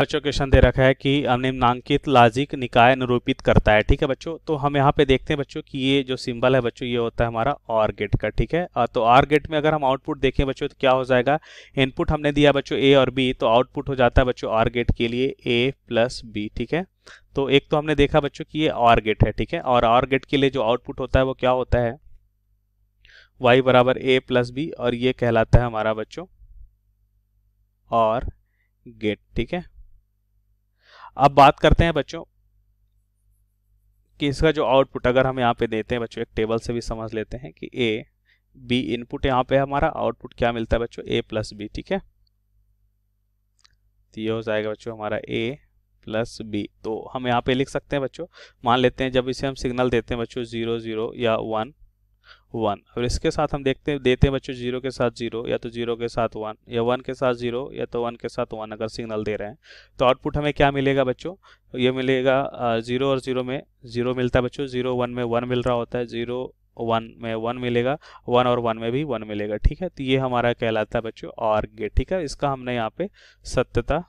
बच्चों क्वेश्चन दे रखा है कि निम्नांकित लाजिक निकाय निरूपित करता है ठीक है बच्चों तो हम यहाँ पे देखते हैं बच्चों कि ये जो सिंबल है बच्चों ये होता है हमारा और गेट का ठीक है तो और गेट में अगर हम आउटपुट देखें बच्चों तो क्या हो जाएगा इनपुट हमने दिया बच्चों ए और बी तो आउटपुट हो जाता है बच्चों और गेट के लिए ए प्लस बी ठीक है तो एक तो हमने देखा बच्चों की ये और गेट है ठीक है और और गेट के लिए जो आउटपुट होता है वो क्या होता है वाई बराबर ए प्लस बी और ये कहलाता है हमारा बच्चों और गेट ठीक है अब बात करते हैं बच्चों कि इसका जो आउटपुट अगर हम यहाँ पे देते हैं बच्चों एक टेबल से भी समझ लेते हैं कि ए बी इनपुट यहाँ पे हमारा आउटपुट क्या मिलता है बच्चों ए प्लस बी ठीक है तो ये हो जाएगा बच्चों हमारा ए प्लस बी तो हम यहाँ पे लिख सकते हैं बच्चों मान लेते हैं जब इसे हम सिग्नल देते हैं बच्चों जीरो जीरो या वन वन और इसके साथ हम देखते हैं देते हैं बच्चों जीरो के साथ जीरो या तो जीरो के साथ वन या वन के साथ जीरो या तो वन के साथ वन अगर सिग्नल दे रहे हैं तो आउटपुट हमें क्या मिलेगा बच्चों ये मिलेगा जीरो और जीरो में जीरो मिलता है बच्चों जीरो वन में वन मिल रहा होता है जीरो वन में वन मिलेगा वन और वन में भी वन मिलेगा ठीक है तो ये हमारा कहलाता है बच्चों और गेट ठीक है इसका हमने यहाँ पे सत्यता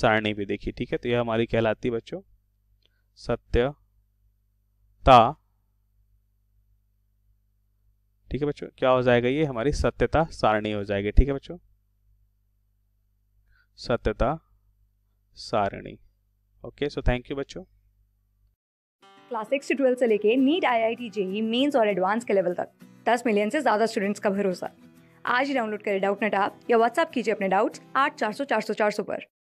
सारणी भी देखी ठीक है तो यह हमारी कहलाती है बच्चों सत्यता ठीक है बच्चों क्या हो जाएगा ये हमारी सत्यता सारणी हो जाएगी ठीक है बच्चों सत्यता सारणी ओके सो थैंक यू बच्चों क्लास सिक्स से ट्वेल्थ से लेके NEET I I T JEE mains और एडवांस के लेवल तक दस मिलियन से ज़्यादा स्टूडेंट्स का भरोसा आज ही डाउनलोड करें डाउट नेट आप या व्हाट्सअप कीजिए अपने डाउट्स आठ चार सौ चार सौ चार सौ पर